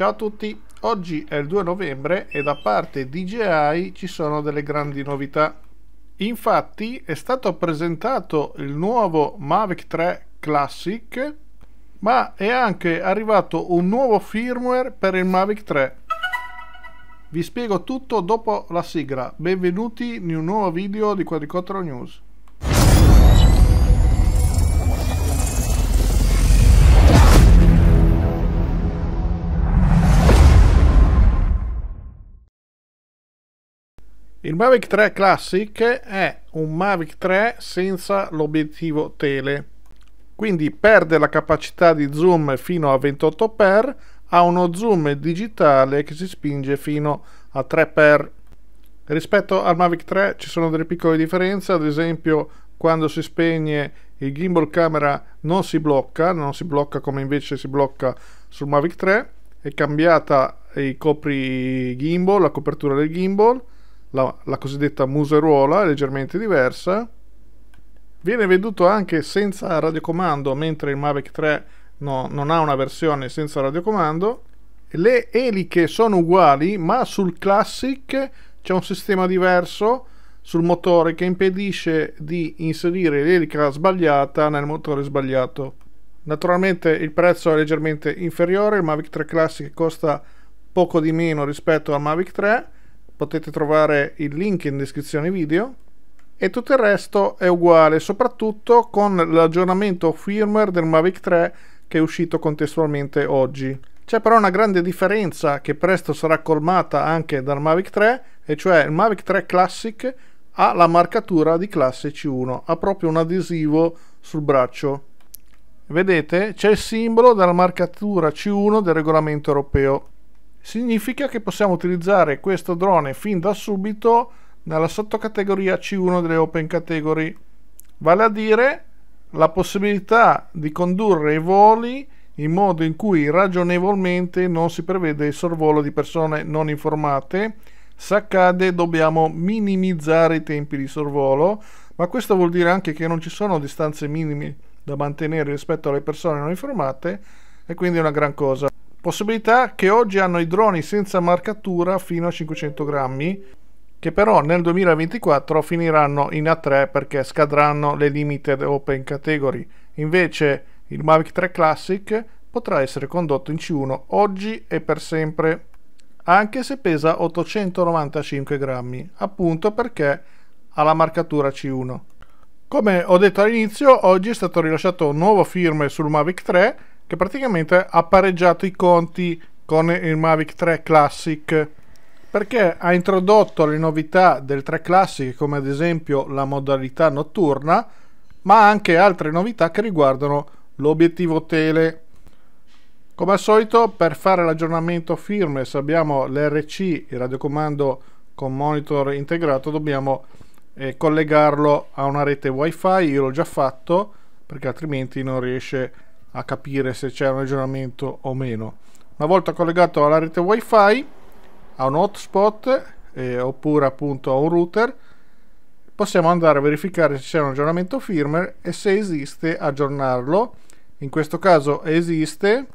Ciao a tutti, oggi è il 2 novembre e da parte DJI ci sono delle grandi novità. Infatti è stato presentato il nuovo Mavic 3 Classic, ma è anche arrivato un nuovo firmware per il Mavic 3. Vi spiego tutto dopo la sigla. Benvenuti in un nuovo video di Quadricotero News. Il Mavic 3 Classic è un Mavic 3 senza l'obiettivo tele, quindi perde la capacità di zoom fino a 28x, ha uno zoom digitale che si spinge fino a 3x. Rispetto al Mavic 3 ci sono delle piccole differenze, ad esempio quando si spegne il gimbal camera non si blocca, non si blocca come invece si blocca sul Mavic 3, è cambiata i copri gimbal, la copertura del gimbal, la, la cosiddetta museruola, leggermente diversa. Viene venduto anche senza radiocomando, mentre il Mavic 3 no, non ha una versione senza radiocomando. Le eliche sono uguali, ma sul Classic c'è un sistema diverso sul motore che impedisce di inserire l'elica sbagliata nel motore sbagliato. Naturalmente il prezzo è leggermente inferiore, il Mavic 3 Classic costa poco di meno rispetto al Mavic 3, potete trovare il link in descrizione video e tutto il resto è uguale soprattutto con l'aggiornamento firmware del Mavic 3 che è uscito contestualmente oggi c'è però una grande differenza che presto sarà colmata anche dal Mavic 3 e cioè il Mavic 3 Classic ha la marcatura di classe C1 ha proprio un adesivo sul braccio vedete c'è il simbolo della marcatura C1 del regolamento europeo significa che possiamo utilizzare questo drone fin da subito nella sottocategoria C1 delle Open Category, vale a dire la possibilità di condurre i voli in modo in cui ragionevolmente non si prevede il sorvolo di persone non informate. Se accade dobbiamo minimizzare i tempi di sorvolo, ma questo vuol dire anche che non ci sono distanze minime da mantenere rispetto alle persone non informate e quindi è una gran cosa possibilità che oggi hanno i droni senza marcatura fino a 500 grammi, che però nel 2024 finiranno in A3 perché scadranno le limited open category. Invece il Mavic 3 Classic potrà essere condotto in C1 oggi e per sempre, anche se pesa 895 grammi, appunto perché ha la marcatura C1. Come ho detto all'inizio, oggi è stato rilasciato un nuovo firm sul Mavic 3 che praticamente ha pareggiato i conti con il Mavic 3 Classic perché ha introdotto le novità del 3 Classic come ad esempio la modalità notturna ma anche altre novità che riguardano l'obiettivo tele come al solito per fare l'aggiornamento firmware abbiamo l'RC il radiocomando con monitor integrato dobbiamo eh, collegarlo a una rete wifi io l'ho già fatto perché altrimenti non riesce a a capire se c'è un aggiornamento o meno. Una volta collegato alla rete wifi, a un hotspot eh, oppure appunto a un router, possiamo andare a verificare se c'è un aggiornamento firmware e se esiste aggiornarlo. In questo caso esiste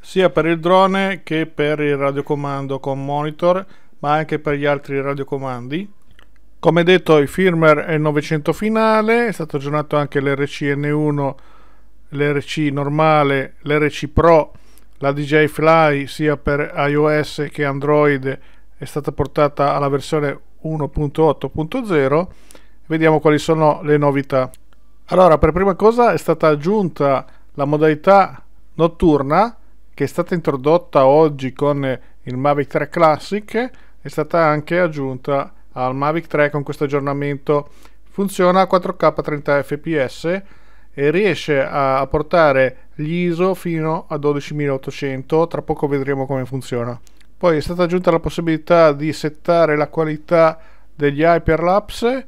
sia per il drone che per il radiocomando con monitor, ma anche per gli altri radiocomandi. Come detto il firmware è il 900 finale, è stato aggiornato anche l'RCN1 l'RC normale, l'RC Pro, la DJ Fly sia per iOS che Android è stata portata alla versione 1.8.0. Vediamo quali sono le novità. Allora, per prima cosa è stata aggiunta la modalità notturna che è stata introdotta oggi con il Mavic 3 Classic, è stata anche aggiunta al Mavic 3 con questo aggiornamento. Funziona a 4K 30 fps e riesce a portare gli ISO fino a 12800, tra poco vedremo come funziona. Poi è stata aggiunta la possibilità di settare la qualità degli hyperlapse.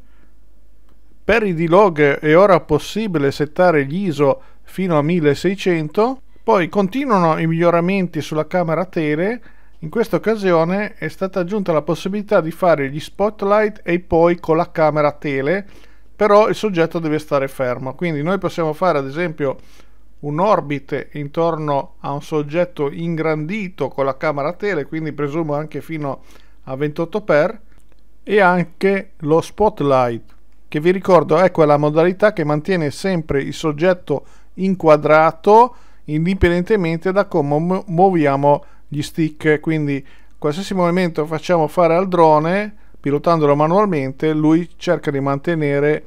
Per i D-Log è ora possibile settare gli ISO fino a 1600. Poi continuano i miglioramenti sulla camera tele. In questa occasione è stata aggiunta la possibilità di fare gli spotlight e poi con la camera tele però il soggetto deve stare fermo. Quindi noi possiamo fare ad esempio un'orbite intorno a un soggetto ingrandito con la camera tele, quindi presumo anche fino a 28x, e anche lo spotlight, che vi ricordo ecco, è quella modalità che mantiene sempre il soggetto inquadrato indipendentemente da come muoviamo gli stick, quindi qualsiasi movimento facciamo fare al drone pilotandolo manualmente, lui cerca di mantenere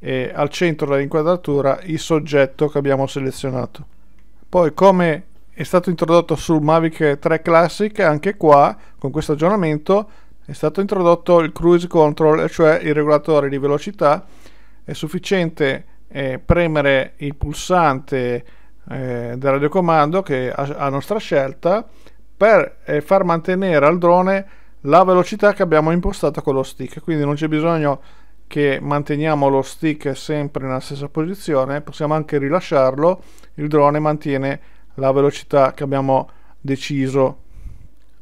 eh, al centro dell'inquadratura il soggetto che abbiamo selezionato. Poi come è stato introdotto sul Mavic 3 Classic, anche qua con questo aggiornamento è stato introdotto il cruise control, cioè il regolatore di velocità. È sufficiente eh, premere il pulsante eh, del radiocomando che a, a nostra scelta per eh, far mantenere al drone la velocità che abbiamo impostato con lo stick quindi non c'è bisogno che manteniamo lo stick sempre nella stessa posizione possiamo anche rilasciarlo il drone mantiene la velocità che abbiamo deciso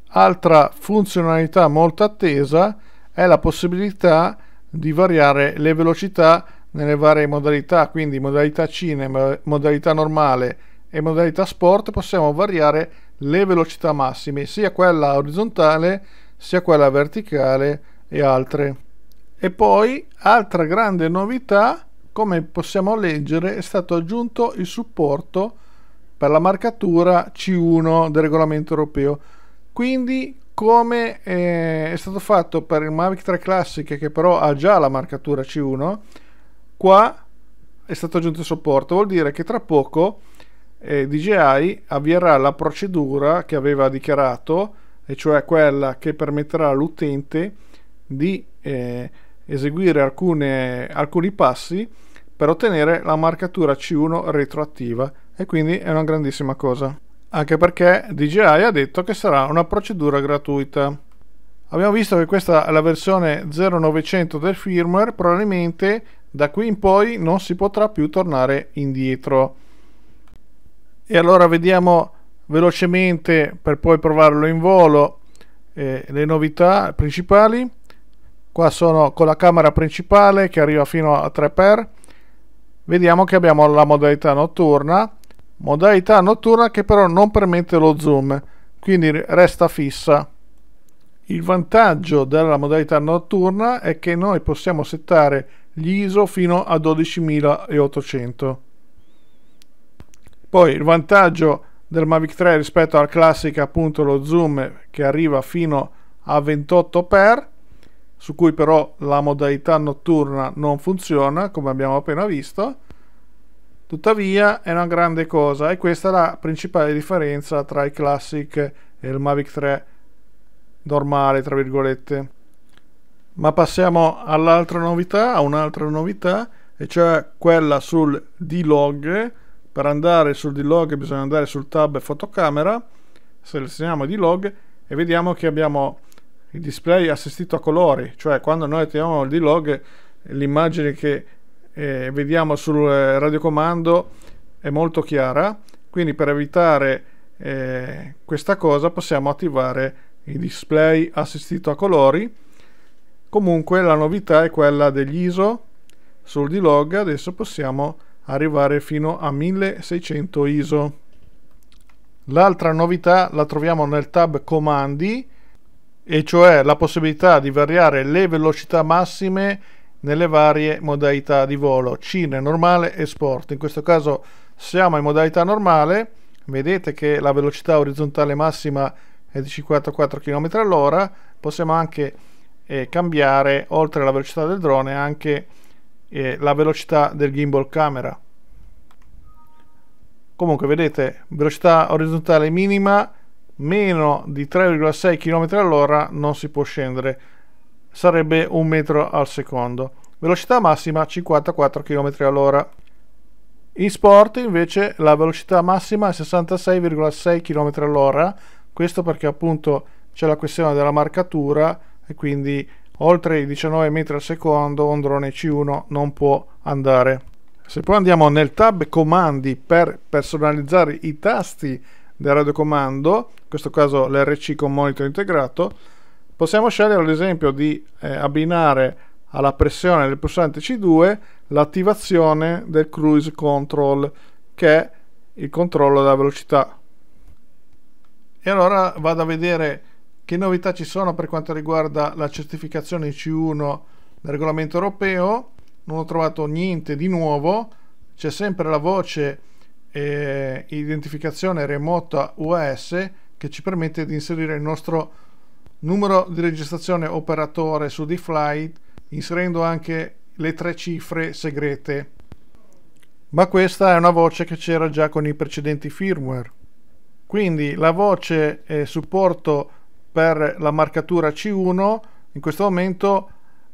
altra funzionalità molto attesa è la possibilità di variare le velocità nelle varie modalità quindi modalità cinema modalità normale e modalità sport possiamo variare le velocità massime sia quella orizzontale sia quella verticale e altre. E poi, altra grande novità, come possiamo leggere, è stato aggiunto il supporto per la marcatura C1 del regolamento europeo. Quindi, come eh, è stato fatto per il Mavic 3 Classic, che però ha già la marcatura C1, qua è stato aggiunto il supporto. Vuol dire che tra poco eh, DJI avvierà la procedura che aveva dichiarato e cioè quella che permetterà all'utente di eh, eseguire alcune, alcuni passi per ottenere la marcatura C1 retroattiva e quindi è una grandissima cosa. Anche perché DJI ha detto che sarà una procedura gratuita. Abbiamo visto che questa è la versione 0900 del firmware, probabilmente da qui in poi non si potrà più tornare indietro. E allora vediamo velocemente per poi provarlo in volo eh, le novità principali qua sono con la camera principale che arriva fino a 3x vediamo che abbiamo la modalità notturna modalità notturna che però non permette lo zoom quindi resta fissa il vantaggio della modalità notturna è che noi possiamo settare gli ISO fino a 12800 poi il vantaggio del Mavic 3 rispetto al Classic appunto lo zoom che arriva fino a 28x su cui però la modalità notturna non funziona come abbiamo appena visto tuttavia è una grande cosa e questa è la principale differenza tra il classic e il Mavic 3 normale tra virgolette ma passiamo all'altra novità a un'altra novità e cioè quella sul D-Log per andare sul D-Log bisogna andare sul tab fotocamera selezioniamo D-Log e vediamo che abbiamo il display assistito a colori cioè quando noi attiviamo il D-Log l'immagine che eh, vediamo sul radiocomando è molto chiara quindi per evitare eh, questa cosa possiamo attivare il display assistito a colori comunque la novità è quella degli ISO sul D-Log adesso possiamo arrivare fino a 1600 ISO. L'altra novità la troviamo nel tab comandi e cioè la possibilità di variare le velocità massime nelle varie modalità di volo cine, normale e sport. In questo caso siamo in modalità normale, vedete che la velocità orizzontale massima è di 54 km all'ora, possiamo anche eh, cambiare oltre alla velocità del drone anche eh, la velocità del gimbal camera comunque vedete velocità orizzontale minima meno di 3,6 km all'ora non si può scendere sarebbe un metro al secondo velocità massima 54 km all'ora in sport invece la velocità massima è 66,6 km all'ora questo perché appunto c'è la questione della marcatura e quindi oltre i 19 metri al secondo un drone C1 non può andare. Se poi andiamo nel tab comandi per personalizzare i tasti del radiocomando, in questo caso l'RC con monitor integrato, possiamo scegliere ad esempio di eh, abbinare alla pressione del pulsante C2 l'attivazione del cruise control che è il controllo della velocità. E allora vado a vedere che novità ci sono per quanto riguarda la certificazione C1 del regolamento europeo? Non ho trovato niente di nuovo, c'è sempre la voce eh, identificazione remota UAS che ci permette di inserire il nostro numero di registrazione operatore su DFlight inserendo anche le tre cifre segrete. Ma questa è una voce che c'era già con i precedenti firmware. Quindi la voce eh, supporto per la marcatura C1 in questo momento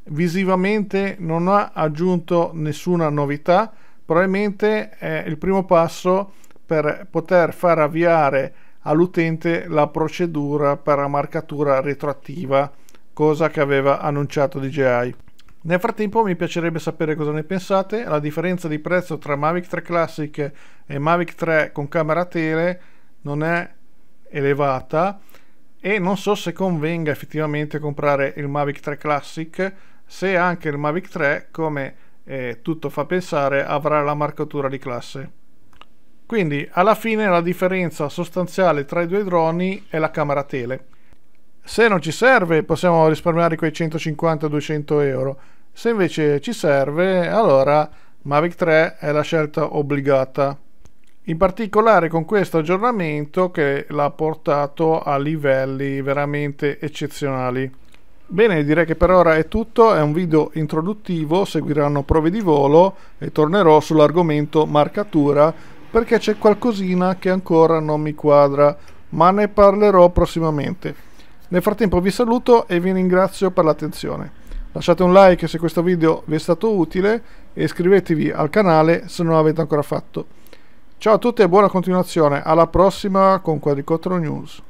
visivamente non ha aggiunto nessuna novità probabilmente è il primo passo per poter far avviare all'utente la procedura per la marcatura retroattiva cosa che aveva annunciato DJI nel frattempo mi piacerebbe sapere cosa ne pensate la differenza di prezzo tra Mavic 3 Classic e Mavic 3 con camera tele non è elevata e non so se convenga effettivamente comprare il Mavic 3 Classic se anche il Mavic 3 come eh, tutto fa pensare avrà la marcatura di classe quindi alla fine la differenza sostanziale tra i due droni è la camera tele se non ci serve possiamo risparmiare quei 150-200 euro se invece ci serve allora Mavic 3 è la scelta obbligata in particolare con questo aggiornamento che l'ha portato a livelli veramente eccezionali. Bene, direi che per ora è tutto, è un video introduttivo, seguiranno prove di volo e tornerò sull'argomento marcatura perché c'è qualcosina che ancora non mi quadra, ma ne parlerò prossimamente. Nel frattempo vi saluto e vi ringrazio per l'attenzione. Lasciate un like se questo video vi è stato utile e iscrivetevi al canale se non l'avete ancora fatto. Ciao a tutti e buona continuazione. Alla prossima con Quadricottero News.